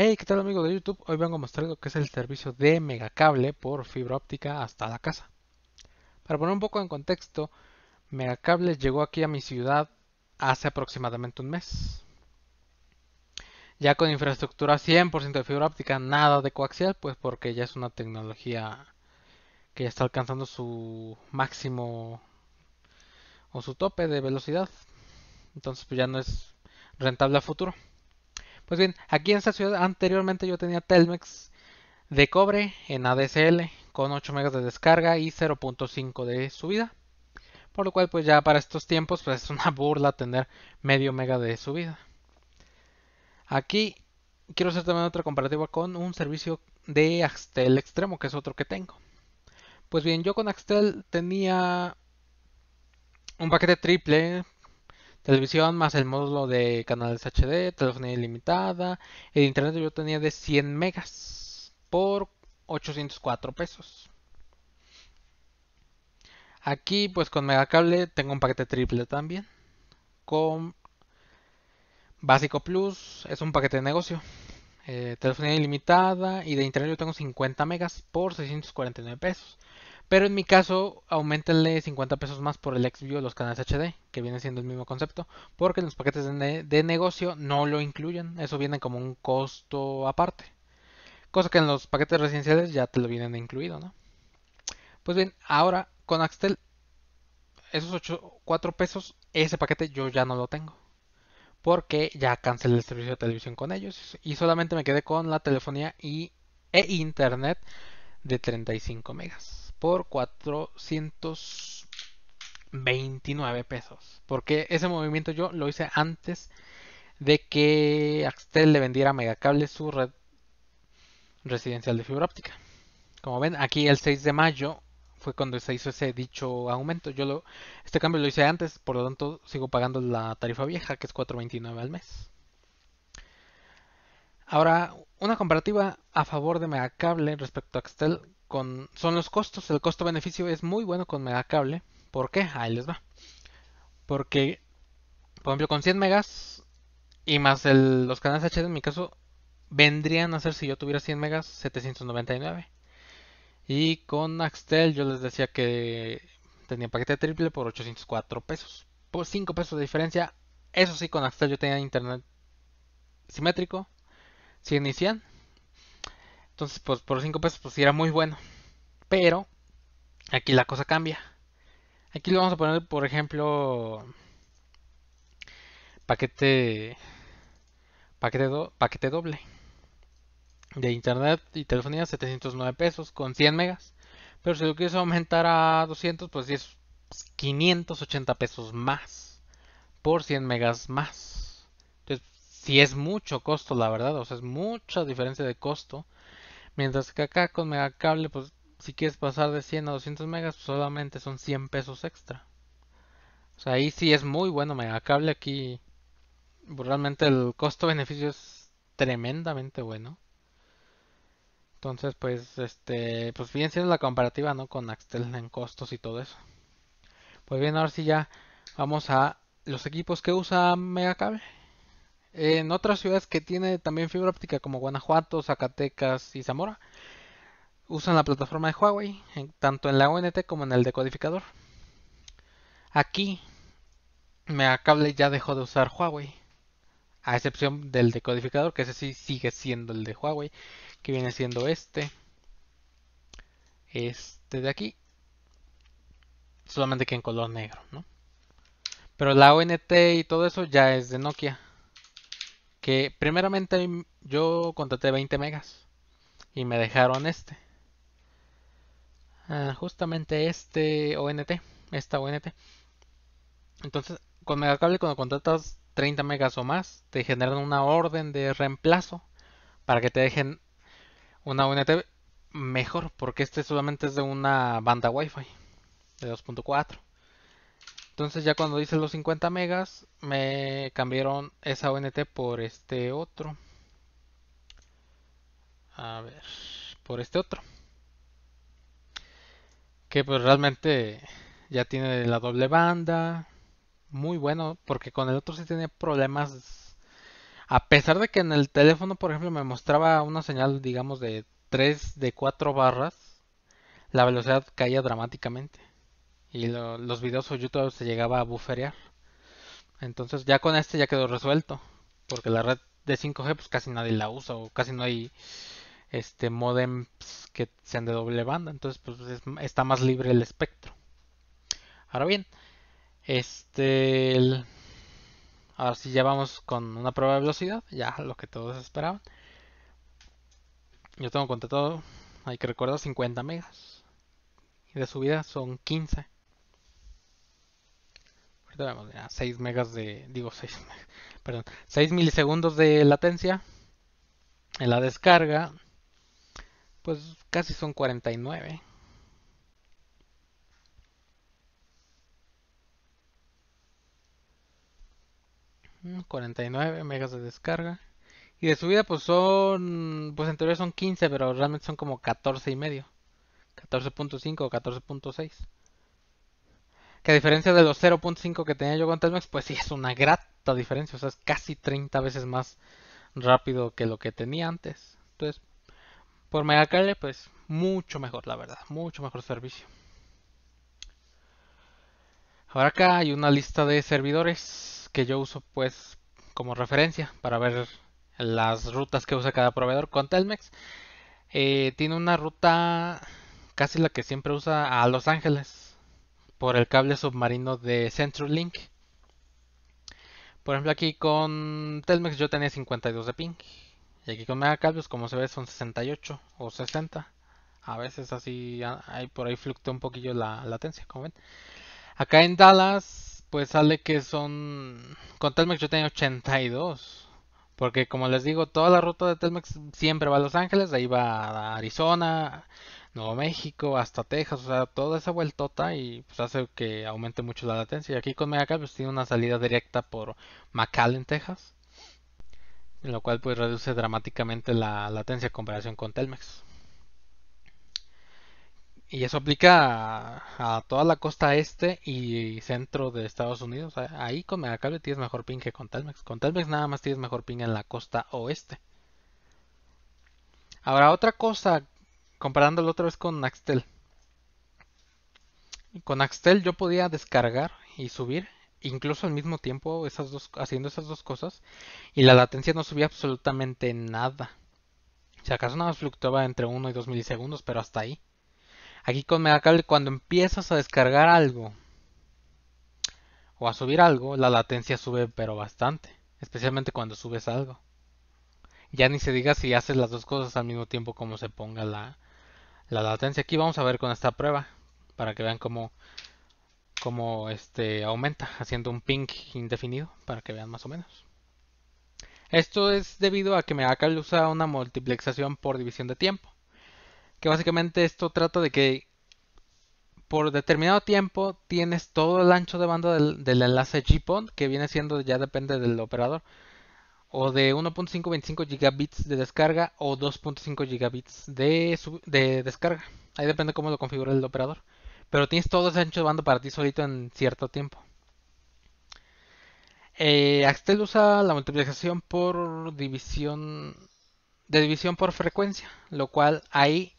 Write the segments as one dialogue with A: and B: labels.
A: Hey, ¿qué tal amigos de YouTube? Hoy vengo a mostrar lo que es el servicio de megacable por fibra óptica hasta la casa. Para poner un poco en contexto, megacable llegó aquí a mi ciudad hace aproximadamente un mes. Ya con infraestructura 100% de fibra óptica, nada de coaxial, pues porque ya es una tecnología que ya está alcanzando su máximo o su tope de velocidad. Entonces pues ya no es rentable a futuro. Pues bien, aquí en esta ciudad anteriormente yo tenía Telmex de cobre en ADSL con 8 megas de descarga y 0.5 de subida. Por lo cual pues ya para estos tiempos pues es una burla tener medio mega de subida. Aquí quiero hacer también otra comparativa con un servicio de Axtel Extremo, que es otro que tengo. Pues bien, yo con Axtel tenía un paquete triple televisión más el módulo de canales HD, telefonía ilimitada. El internet yo tenía de 100 megas por 804 pesos. Aquí pues con Megacable tengo un paquete triple también. Con Básico Plus es un paquete de negocio. Eh, telefonía ilimitada y de internet yo tengo 50 megas por 649 pesos. Pero en mi caso, aumentenle 50 pesos más por el XView de los canales HD, que viene siendo el mismo concepto, porque los paquetes de, negocio no lo incluyen, eso viene como un costo aparte. Cosa que en los paquetes residenciales ya te lo vienen incluido, ¿no? Pues bien, ahora con Axtel, esos 8, 4 pesos, ese paquete yo ya no lo tengo. Porque ya cancelé el servicio de televisión con ellos y solamente me quedé con la telefonía y, e internet de 35 megas por 429 pesos. Porque ese movimiento yo lo hice antes de que Axtel le vendiera a Megacable su red residencial de fibra óptica. Como ven, aquí el 6 de mayo fue cuando se hizo ese dicho aumento. Yo lo, este cambio lo hice antes, por lo tanto sigo pagando la tarifa vieja, que es 4.29 al mes. Ahora, una comparativa a favor de Megacable respecto a Axtel con, son los costos. El costo-beneficio es muy bueno con megacable. ¿Por qué? Ahí les va. Porque, por ejemplo, con 100 megas y más los canales HD en mi caso, vendrían a ser si yo tuviera 100 megas 799. Y con Axtel yo les decía que tenía paquete triple por 804 pesos. Por 5 pesos de diferencia. Eso sí, con Axtel yo tenía internet simétrico. 100 inician entonces, pues por 5 pesos, pues era muy bueno. Pero, aquí la cosa cambia. Aquí le vamos a poner, por ejemplo, paquete, paquete, paquete doble de internet y telefonía, 709 pesos con 100 megas. Pero si lo quieres aumentar a 200, pues es pues, 580 pesos más por 100 megas más. Entonces, si es mucho costo, la verdad, o sea, es mucha diferencia de costo Mientras que acá con Megacable, pues si quieres pasar de 100 a 200 megas, pues, solamente son 100 pesos extra. O sea, ahí sí es muy bueno Megacable. Aquí pues, realmente el costo-beneficio es tremendamente bueno. Entonces, pues, este, pues fíjense la comparativa, ¿no? Con Axtel en costos y todo eso. Pues bien, ahora sí ya vamos a los equipos que usa Megacable en otras ciudades que tiene también fibra óptica como Guanajuato, Zacatecas y Zamora, usan la plataforma de Huawei, tanto en la ONT como en el decodificador. Aquí Megacable ya dejó de usar Huawei, a excepción del decodificador, que ese sí sigue siendo el de Huawei, que viene siendo este, este de aquí, solamente que en color negro, ¿no? Pero la ONT y todo eso ya es de Nokia que primeramente yo contraté 20 megas y me dejaron este. Ah, justamente este ONT, esta ONT. Entonces, con Megacable cuando contratas 30 megas o más, te generan una orden de reemplazo para que te dejen una ONT mejor, porque este solamente es de una banda Wi-Fi de 2.4. Entonces ya cuando hice los 50 megas me cambiaron esa ONT por este otro. A ver, por este otro. Que pues realmente ya tiene la doble banda. Muy bueno, porque con el otro sí tiene problemas. A pesar de que en el teléfono, por ejemplo, me mostraba una señal, digamos, de 3 de 4 barras, la velocidad caía dramáticamente y los videos o YouTube se llegaba a buferear. Entonces ya con este ya quedó resuelto, porque la red de 5G pues casi nadie la usa o casi no hay este modems pues, que sean de doble banda, entonces pues está más libre el espectro. Ahora bien, este ahora si ya vamos con una prueba de velocidad, ya lo que todos esperaban. Yo tengo contratado, hay que recordar 50 megas. Y de subida son 15. 6 megas de, digo 6, perdón, 6 milisegundos de latencia en la descarga, pues casi son 49. 49 mm, megas de descarga. Y de subida pues son, pues en teoría son 15, pero realmente son como 14 y medio. 14.5 o 14.6. Que a diferencia de los 0.5 que tenía yo con Telmex, pues sí es una grata diferencia. O sea, es casi 30 veces más rápido que lo que tenía antes. Entonces, por Megacable, pues mucho mejor, la verdad. Mucho mejor servicio. Ahora acá hay una lista de servidores que yo uso pues como referencia para ver las rutas que usa cada proveedor con Telmex. Eh, tiene una ruta casi la que siempre usa a Los Ángeles por el cable submarino de link Por ejemplo, aquí con Telmex yo tenía 52 de ping. Y aquí con cables como se ve, son 68 o 60. A veces así, hay, por ahí fluctúa un poquillo la latencia, como ven. Acá en Dallas, pues sale que son... Con Telmex yo tenía 82. Porque como les digo, toda la ruta de Telmex siempre va a Los Ángeles, ahí va a Arizona, Nuevo México hasta Texas, o sea, toda esa vueltota y pues hace que aumente mucho la latencia. Y aquí con Megacab pues, tiene una salida directa por McAllen, Texas, en lo cual pues reduce dramáticamente la latencia en comparación con Telmex. Y eso aplica a, toda la costa este y centro de Estados Unidos. Ahí con Megacable tienes mejor ping que con Telmex. Con Telmex nada más tienes mejor ping en la costa oeste. Ahora, otra cosa comparándolo otra vez con Axtel. Con Axtel yo podía descargar y subir, incluso al mismo tiempo esas dos, haciendo esas dos cosas, y la latencia no subía absolutamente nada. Si acaso nada más fluctuaba entre 1 y 2 milisegundos, pero hasta ahí. Aquí con Megacable cuando empiezas a descargar algo o a subir algo, la latencia sube pero bastante, especialmente cuando subes algo. Ya ni se diga si haces las dos cosas al mismo tiempo como se ponga la, la latencia aquí vamos a ver con esta prueba para que vean cómo, este aumenta haciendo un ping indefinido para que vean más o menos esto es debido a que me usa una multiplexación por división de tiempo que básicamente esto trata de que por determinado tiempo tienes todo el ancho de banda del, del enlace GPON que viene siendo ya depende del operador o de 1.525 gigabits de descarga o 2.5 gigabits de, descarga. Ahí depende cómo lo configure el operador. Pero tienes todo ese ancho de banda para ti solito en cierto tiempo. Eh, Axtel usa la multiplicación por división de división por frecuencia, lo cual ahí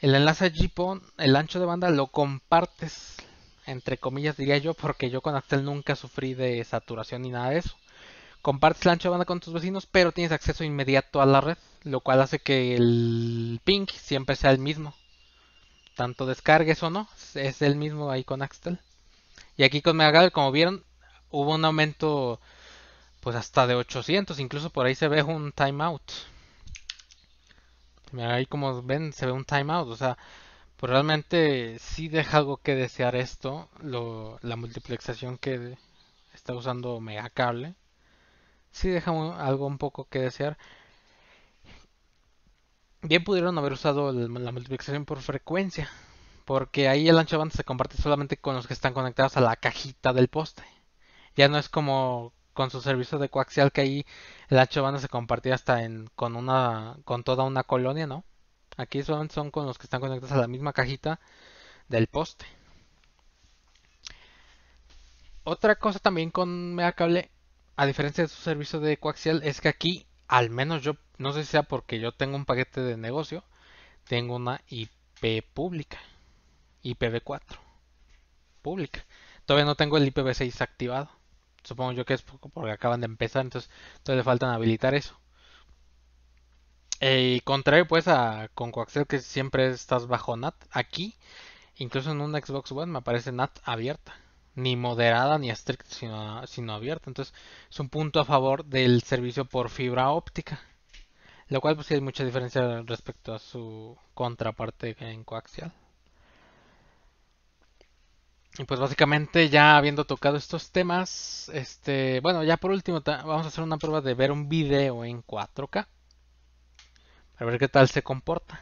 A: el enlace GPON, el ancho de banda lo compartes entre comillas diría yo, porque yo con Axtel nunca sufrí de saturación ni nada de eso compartes la ancha banda con tus vecinos, pero tienes acceso inmediato a la red, lo cual hace que el ping siempre sea el mismo. Tanto descargues o no, es el mismo ahí con Axtel. Y aquí con Megacable, como vieron, hubo un aumento pues hasta de 800, incluso por ahí se ve un timeout. Ahí como ven se ve un timeout, o sea, pues realmente sí deja algo que desear esto, la multiplexación que está usando Megacable sí deja algo un poco que desear. Bien pudieron haber usado la multiplicación por frecuencia, porque ahí el ancho de banda se comparte solamente con los que están conectados a la cajita del poste. Ya no es como con su servicio de coaxial que ahí el ancho de banda se compartía hasta en, con una con toda una colonia, ¿no? Aquí solamente son con los que están conectados a la misma cajita del poste. Otra cosa también con Mega Cable a diferencia de su servicio de coaxial, es que aquí, al menos yo, no sé si sea porque yo tengo un paquete de negocio, tengo una IP pública, IPv4, pública. Todavía no tengo el IPv6 activado. Supongo yo que es porque acaban de empezar, entonces todavía le faltan habilitar eso. Eh, y contrario pues a con coaxial que siempre estás bajo NAT, aquí, incluso en un Xbox One me aparece NAT abierta ni moderada ni estricta, sino, abierta. Entonces es un punto a favor del servicio por fibra óptica. Lo cual pues sí hay mucha diferencia respecto a su contraparte en coaxial. Y pues básicamente ya habiendo tocado estos temas, este, bueno, ya por último vamos a hacer una prueba de ver un video en 4K. Para ver qué tal se comporta.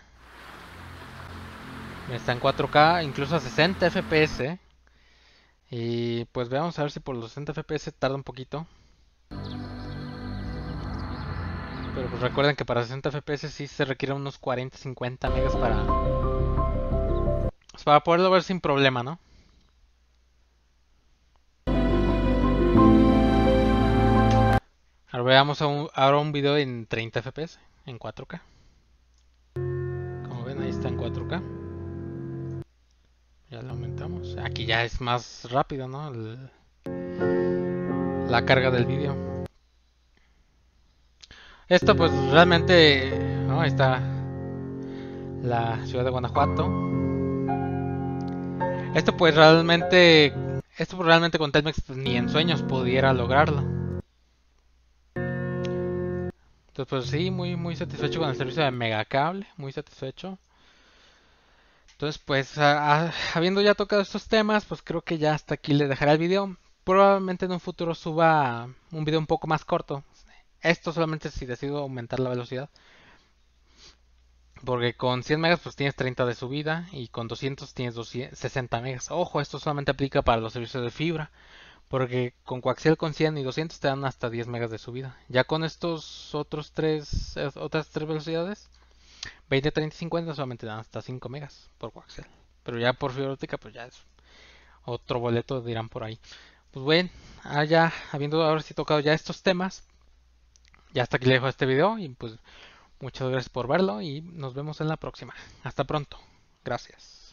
A: Está en 4K, incluso a 60 FPS. Y pues veamos a ver si por los 60 FPS tarda un poquito. Pero pues recuerden que para 60 FPS sí se requieren unos 40-50 megas para... Pues, para poderlo ver sin problema, ¿no? Ahora veamos ahora un video en 30 FPS, en 4K. ya es más rápido, ¿no? la carga del vídeo. Esto pues realmente, está la ciudad de Guanajuato. Esto pues realmente, esto pues, realmente con Telmex pues, ni en sueños pudiera lograrlo. Entonces pues sí, muy muy satisfecho con el servicio de Megacable, muy satisfecho. Entonces, pues, habiendo ya tocado estos temas, pues creo que ya hasta aquí le dejaré el video. Probablemente en un futuro suba un video un poco más corto. Esto solamente si decido aumentar la velocidad. Porque con 100 megas pues tienes 30 de subida y con 200 tienes 60 megas. Ojo, esto solamente aplica para los servicios de fibra. Porque con coaxial con 100 y 200 te dan hasta 10 megas de subida. Ya con estos otros tres, eh, otras tres velocidades 20, 30 50 solamente dan hasta 5 megas por waxel, Pero ya por fibra óptica, pues ya es otro boleto, dirán por ahí. Pues bueno, allá, ah, habiendo ahora sí tocado ya estos temas, ya hasta aquí le dejo este video y pues muchas gracias por verlo y nos vemos en la próxima. Hasta pronto. Gracias.